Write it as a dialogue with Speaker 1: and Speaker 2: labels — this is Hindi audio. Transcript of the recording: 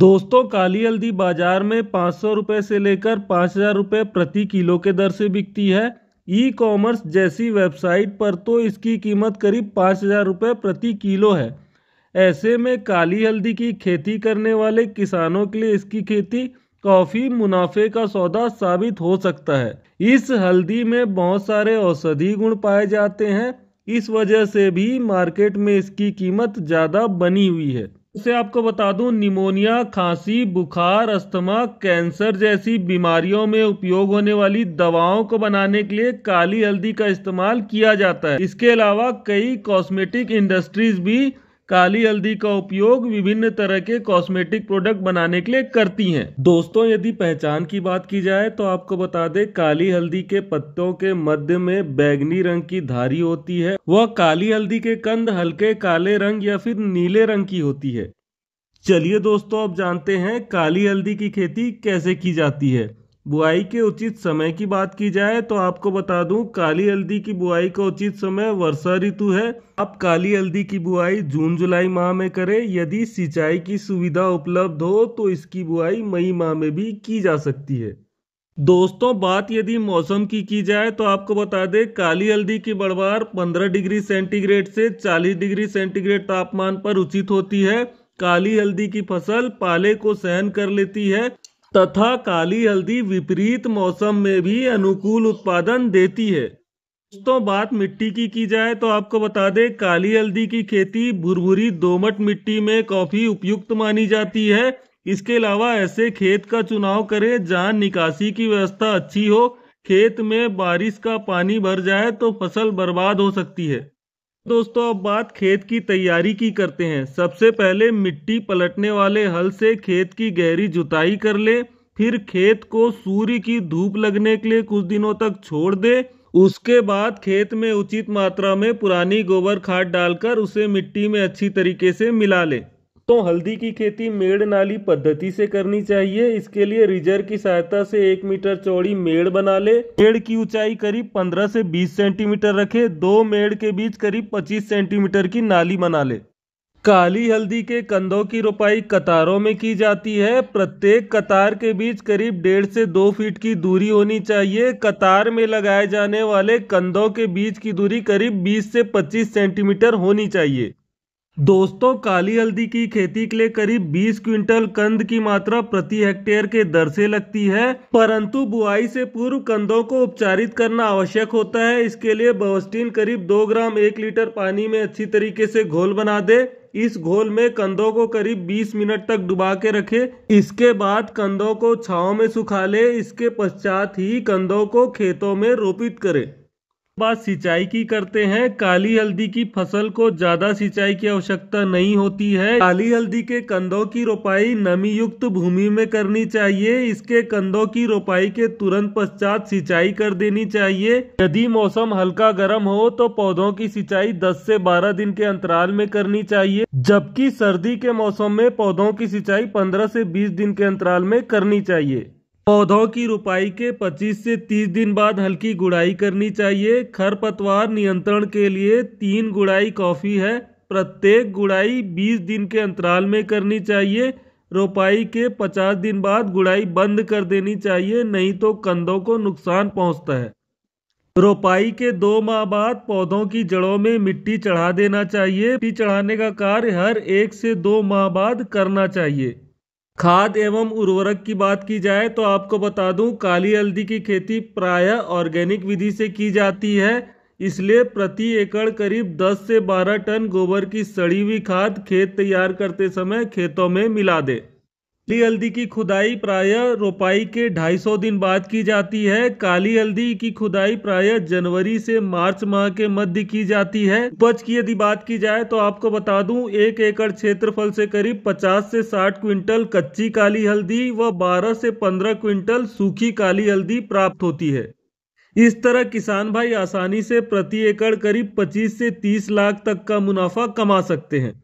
Speaker 1: दोस्तों काली हल्दी बाजार में पाँच सौ रुपये से लेकर पाँच हज़ार रुपये प्रति किलो के दर से बिकती है ई कॉमर्स जैसी वेबसाइट पर तो इसकी कीमत करीब पाँच हज़ार रुपये प्रति किलो है ऐसे में काली हल्दी की खेती करने वाले किसानों के लिए इसकी खेती काफ़ी मुनाफे का सौदा साबित हो सकता है इस हल्दी में बहुत सारे औषधि गुण पाए जाते हैं इस वजह से भी मार्केट में इसकी कीमत ज़्यादा बनी हुई है से आपको बता दूं निमोनिया खांसी बुखार अस्थमा कैंसर जैसी बीमारियों में उपयोग होने वाली दवाओं को बनाने के लिए काली हल्दी का इस्तेमाल किया जाता है इसके अलावा कई कॉस्मेटिक इंडस्ट्रीज भी काली हल्दी का उपयोग विभिन्न तरह के कॉस्मेटिक प्रोडक्ट बनाने के लिए करती हैं दोस्तों यदि पहचान की बात की जाए तो आपको बता दें काली हल्दी के पत्तों के मध्य में बैगनी रंग की धारी होती है वह काली हल्दी के कंद हल्के काले रंग या फिर नीले रंग की होती है चलिए दोस्तों अब जानते हैं काली हल्दी की खेती कैसे की जाती है बुआई के उचित समय की बात की जाए तो आपको बता दूं काली हल्दी की बुआई का उचित समय वर्षा ऋतु है आप काली हल्दी की बुआई जून जुलाई माह में करें यदि सिंचाई की सुविधा उपलब्ध हो तो इसकी बुआई मई माह में भी की जा सकती है दोस्तों बात यदि मौसम की की जाए तो आपको बता दें काली हल्दी की बढ़वार 15 डिग्री सेंटीग्रेड से 40 डिग्री सेंटीग्रेड तापमान पर उचित होती है काली हल्दी की फसल पाले को सहन कर लेती है तथा काली हल्दी विपरीत मौसम में भी अनुकूल उत्पादन देती है तो बात मिट्टी की की जाए तो आपको बता दें काली हल्दी की खेती भुरभुरी दोमट मिट्टी में काफी उपयुक्त मानी जाती है इसके अलावा ऐसे खेत का चुनाव करें जहां निकासी की व्यवस्था अच्छी हो खेत में बारिश का पानी भर जाए तो फसल बर्बाद हो सकती है दोस्तों अब बात खेत की तैयारी की करते हैं सबसे पहले मिट्टी पलटने वाले हल से खेत की गहरी जुताई कर ले फिर खेत को सूर्य की धूप लगने के लिए कुछ दिनों तक छोड़ दे उसके बाद खेत में उचित मात्रा में पुरानी गोबर खाद डालकर उसे मिट्टी में अच्छी तरीके से मिला ले तो हल्दी की खेती मेड़ नाली पद्धति से करनी चाहिए इसके लिए रिजर्व की सहायता से एक मीटर चौड़ी मेड़ बना ले मेड़ की ऊंचाई करीब 15 से 20 सेंटीमीटर रखे दो मेड़ के बीच करीब 25 सेंटीमीटर की नाली बना ले काली हल्दी के कंधों की रोपाई कतारों में की जाती है प्रत्येक कतार के बीच करीब डेढ़ से दो फीट की दूरी होनी चाहिए कतार में लगाए जाने वाले कंधों के बीच की दूरी करीब 20 से 25 सेंटीमीटर होनी चाहिए दोस्तों काली हल्दी की खेती के लिए करीब 20 क्विंटल कंद की मात्रा प्रति हेक्टेयर के दर से लगती है परंतु बुआई से पूर्व कंदों को उपचारित करना आवश्यक होता है इसके लिए बवस्टीन करीब 2 ग्राम एक लीटर पानी में अच्छी तरीके से घोल बना दे इस घोल में कंदों को करीब 20 मिनट तक डुबा के रखे इसके बाद कंदों को छाव में सुखा ले इसके पश्चात ही कंदों को खेतों में रोपित करे बात सिंचाई की करते हैं काली हल्दी की फसल को ज्यादा सिंचाई की आवश्यकता नहीं होती है काली हल्दी के कंधों की रोपाई नमी युक्त भूमि में करनी चाहिए इसके कंधों की रोपाई के तुरंत पश्चात सिंचाई कर देनी चाहिए यदि मौसम हल्का गर्म हो तो पौधों की सिंचाई 10 से 12 दिन के अंतराल में करनी चाहिए जबकि सर्दी के मौसम में पौधों की सिंचाई पंद्रह से बीस दिन के अंतराल में करनी चाहिए पौधों की रोपाई के 25 से 30 दिन बाद हल्की गुड़ाई करनी चाहिए खरपतवार नियंत्रण के लिए तीन गुड़ाई कॉफ़ी है प्रत्येक गुड़ाई 20 दिन के अंतराल में करनी चाहिए रोपाई के 50 दिन बाद गुड़ाई बंद कर देनी चाहिए नहीं तो कंधों को नुकसान पहुंचता है रोपाई के दो माह बाद पौधों की जड़ों में मिट्टी चढ़ा देना चाहिए मिट्टी चढ़ाने का कार्य हर एक से दो माह बाद करना चाहिए खाद एवं उर्वरक की बात की जाए तो आपको बता दूं काली हल्दी की खेती प्रायः ऑर्गेनिक विधि से की जाती है इसलिए प्रति एकड़ करीब 10 से 12 टन गोबर की सड़ी हुई खाद खेत तैयार करते समय खेतों में मिला दें काली हल्दी की खुदाई प्राय रोपाई के 250 दिन बाद की जाती है काली हल्दी की खुदाई प्राय जनवरी से मार्च माह के मध्य की जाती है उपज की यदि बात की जाए तो आपको बता दूं एक एकड़ क्षेत्रफल से करीब 50 से 60 क्विंटल कच्ची काली हल्दी व 12 से 15 क्विंटल सूखी काली हल्दी प्राप्त होती है इस तरह किसान भाई आसानी से प्रति एकड़ करीब पच्चीस से तीस लाख तक का मुनाफा कमा सकते हैं